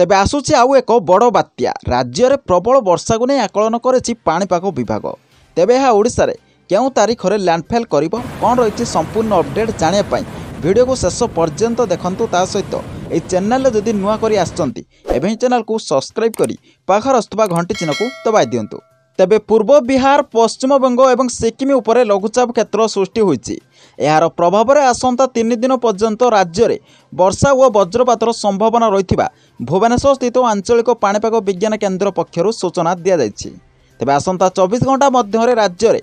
ତେବେ ଆସୁଛି ଆଉ ଏକ ବଡ଼ ବାତ୍ୟା ରାଜ୍ୟରେ ପ୍ରବଳ ବର୍ଷାକୁ ନେଇ ଆକଳନ କରିଛି ପାଣିପାଗ ବିଭାଗ ତେବେ ଏହା ଓଡ଼ିଶାରେ କେଉଁ ତାରିଖରେ ଲ୍ୟାଣ୍ଡଫେଲ୍ କରିବ କ'ଣ ରହିଛି ସମ୍ପୂର୍ଣ୍ଣ ଅପଡେଟ୍ ଜାଣିବା ପାଇଁ ଭିଡ଼ିଓକୁ ଶେଷ ପର୍ଯ୍ୟନ୍ତ ଦେଖନ୍ତୁ ତା ସହିତ ଏହି ଚ୍ୟାନେଲରେ ଯଦି ନୂଆ କରି ଆସିଛନ୍ତି ଏବେ ହିଁ ଚ୍ୟାନେଲକୁ ସବସ୍କ୍ରାଇବ୍ କରି ପାଖରେ ଆସୁଥିବା ଘଣ୍ଟି ଚିହ୍ନକୁ ଦବାଇ ଦିଅନ୍ତୁ ତେବେ ପୂର୍ବ ବିହାର ପଶ୍ଚିମବଙ୍ଗ ଏବଂ ସିକିମ୍ ଉପରେ ଲଘୁଚାପ କ୍ଷେତ୍ର ସୃଷ୍ଟି ହୋଇଛି ଏହାର ପ୍ରଭାବରେ ଆସନ୍ତା ତିନି ଦିନ ପର୍ଯ୍ୟନ୍ତ ରାଜ୍ୟରେ ବର୍ଷା ଓ ବଜ୍ରପାତର ସମ୍ଭାବନା ରହିଥିବା ଭୁବନେଶ୍ୱରସ୍ଥିତ ଆଞ୍ଚଳିକ ପାଣିପାଗ ବିଜ୍ଞାନ କେନ୍ଦ୍ର ପକ୍ଷରୁ ସୂଚନା ଦିଆଯାଇଛି ତେବେ ଆସନ୍ତା ଚବିଶ ଘଣ୍ଟା ମଧ୍ୟରେ ରାଜ୍ୟରେ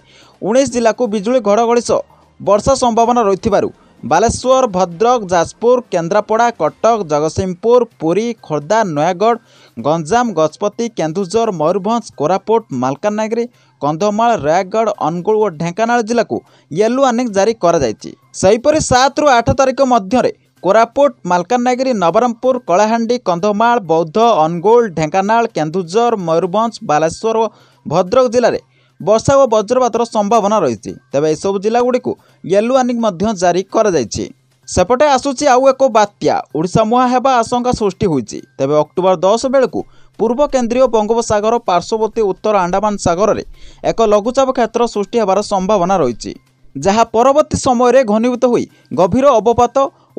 ଉଣେଇଶ ଜିଲ୍ଲାକୁ ବିଜୁଳି ଘଡ଼ଘଡ଼ି ସହ ବର୍ଷା ସମ୍ଭାବନା ରହିଥିବାରୁ ବାଲେଶ୍ୱର ଭଦ୍ରକ ଯାଜପୁର କେନ୍ଦ୍ରାପଡ଼ା କଟକ ଜଗତସିଂହପୁର ପୁରୀ ଖୋର୍ଦ୍ଧା ନୟାଗଡ଼ ଗଞ୍ଜାମ ଗଜପତି କେନ୍ଦୁଝର ମୟୂରଭଞ୍ଜ କୋରାପୁଟ ମାଲକାନଗିରି କନ୍ଧମାଳ ରାୟଗଡ଼ ଅନୁଗୁଳ ଓ ଢେଙ୍କାନାଳ ଜିଲ୍ଲାକୁ ୟେଲୋ ୱାର୍ଣ୍ଣିଂ ଜାରି କରାଯାଇଛି ସେହିପରି ସାତରୁ ଆଠ ତାରିଖ ମଧ୍ୟରେ କୋରାପୁଟ ମାଲକାନଗିରି ନବରଙ୍ଗପୁର କଳାହାଣ୍ଡି କନ୍ଧମାଳ ବୌଦ୍ଧ ଅନୁଗୁଳ ଢେଙ୍କାନାଳ କେନ୍ଦୁଝର ମୟୂରଭଞ୍ଜ ବାଲେଶ୍ୱର ଓ ଭଦ୍ରକ ଜିଲ୍ଲାରେ ବର୍ଷା ଓ ବଜ୍ରପାତର ସମ୍ଭାବନା ରହିଛି ତେବେ ଏସବୁ ଜିଲ୍ଲାଗୁଡ଼ିକୁ ୟେଲୋ ୱାର୍ଣ୍ଣିଂ ମଧ୍ୟ ଜାରି କରାଯାଇଛି ସେପଟେ ଆସୁଛି ଆଉ ଏକ ବାତ୍ୟା ଓଡ଼ିଶା ମୁହାଁ ହେବା ଆଶଙ୍କା ସୃଷ୍ଟି ହୋଇଛି ତେବେ ଅକ୍ଟୋବର ଦଶ ବେଳକୁ ପୂର୍ବ କେନ୍ଦ୍ରୀୟ ବଙ୍ଗୋପସାଗର ପାର୍ଶ୍ୱବର୍ତ୍ତୀ ଉତ୍ତର ଆଣ୍ଡାମାନ ସାଗରରେ ଏକ ଲଘୁଚାପ କ୍ଷେତ୍ର ସୃଷ୍ଟି ହେବାର ସମ୍ଭାବନା ରହିଛି ଯାହା ପରବର୍ତ୍ତୀ ସମୟରେ ଘନୀଭୂତ ହୋଇ ଗଭୀର ଅବପାତ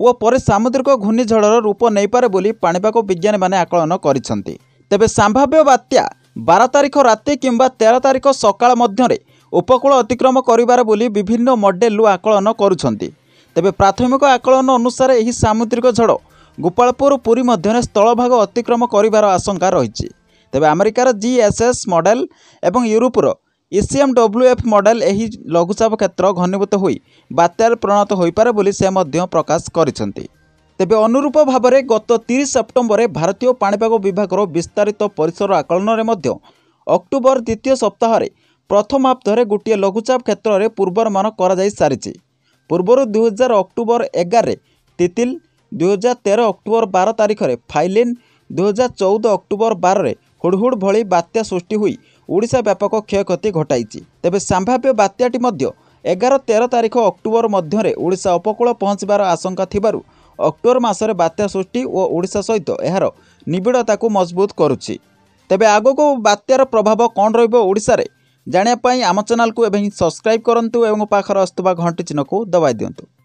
ଓ ପରେ ସାମୁଦ୍ରିକ ଘୂର୍ଣ୍ଣିଝଡ଼ର ରୂପ ନେଇପାରେ ବୋଲି ପାଣିପାଗ ବିଜ୍ଞାନୀମାନେ ଆକଳନ କରିଛନ୍ତି ତେବେ ସମ୍ଭାବ୍ୟ ବାତ୍ୟା ବାର ତାରିଖ ରାତି କିମ୍ବା ତେର ତାରିଖ ସକାଳ ମଧ୍ୟରେ ଉପକୂଳ ଅତିକ୍ରମ କରିବାର ବୋଲି ବିଭିନ୍ନ ମଡେଲରୁ ଆକଳନ କରୁଛନ୍ତି ତେବେ ପ୍ରାଥମିକ ଆକଳନ ଅନୁସାରେ ଏହି ସାମୁଦ୍ରିକ ଝଡ଼ ଗୋପାଳପୁର ପୁରୀ ମଧ୍ୟରେ ସ୍ଥଳଭାଗ ଅତିକ୍ରମ କରିବାର ଆଶଙ୍କା ରହିଛି ତେବେ ଆମେରିକାର ଜିଏସ୍ଏସ୍ ମଡେଲ ଏବଂ ୟୁରୋପର ଇସିଏମ୍ ଡବ୍ଲ୍ୟୁଏଫ୍ ମଡେଲ ଏହି ଲଘୁଚାପ କ୍ଷେତ୍ର ଘନୀଭୂତ ହୋଇ ବାତ୍ୟାରେ ପ୍ରଣତ ହୋଇପାରେ ବୋଲି ସେ ମଧ୍ୟ ପ୍ରକାଶ କରିଛନ୍ତି ତେବେ ଅନୁରୂପ ଭାବରେ ଗତ ତିରିଶ ସେପ୍ଟେମ୍ବରରେ ଭାରତୀୟ ପାଣିପାଗ ବିଭାଗର ବିସ୍ତାରିତ ପରିସର ଆକଳନରେ ମଧ୍ୟ ଅକ୍ଟୋବର ଦ୍ୱିତୀୟ ସପ୍ତାହରେ ପ୍ରଥମାବ୍ଧରେ ଗୋଟିଏ ଲଘୁଚାପ କ୍ଷେତ୍ରରେ ପୂର୍ବାନୁମାନ କରାଯାଇ ସାରିଛି ପୂର୍ବରୁ ଦୁଇହଜାର ଅକ୍ଟୋବର ଏଗାରରେ ତିତିଲ ଦୁଇହଜାର ତେର ଅକ୍ଟୋବର ବାର ତାରିଖରେ ଫାଇଲିନ୍ ଦୁଇହଜାର ଚଉଦ ଅକ୍ଟୋବର ବାରରେ ହୁଡ଼ହୁଡ଼ ଭଳି ବାତ୍ୟା ସୃଷ୍ଟି ହୋଇ ଓଡ଼ିଶା ବ୍ୟାପକ କ୍ଷୟକ୍ଷତି ଘଟାଇଛି ତେବେ ସମ୍ଭାବ୍ୟ ବାତ୍ୟାଟି ମଧ୍ୟ ଏଗାର ତେର ତାରିଖ ଅକ୍ଟୋବର ମଧ୍ୟରେ ଓଡ଼ିଶା ଉପକୂଳ ପହଞ୍ଚିବାର ଆଶଙ୍କା ଥିବାରୁ ଅକ୍ଟୋବର ମାସରେ ବାତ୍ୟା ସୃଷ୍ଟି ଓ ଓଡ଼ିଶା ସହିତ ଏହାର ନିବିଡ଼ତାକୁ ମଜବୁତ କରୁଛି ତେବେ ଆଗକୁ ବାତ୍ୟାର ପ୍ରଭାବ କ'ଣ ରହିବ ଓଡ଼ିଶାରେ ଜାଣିବା ପାଇଁ ଆମ ଚ୍ୟାନେଲକୁ ଏବେ ହିଁ ସବସ୍କ୍ରାଇବ୍ କରନ୍ତୁ ଏବଂ ପାଖରେ ଆସୁଥିବା ଘଣ୍ଟି ଚିହ୍ନକୁ ଦବାଇ ଦିଅନ୍ତୁ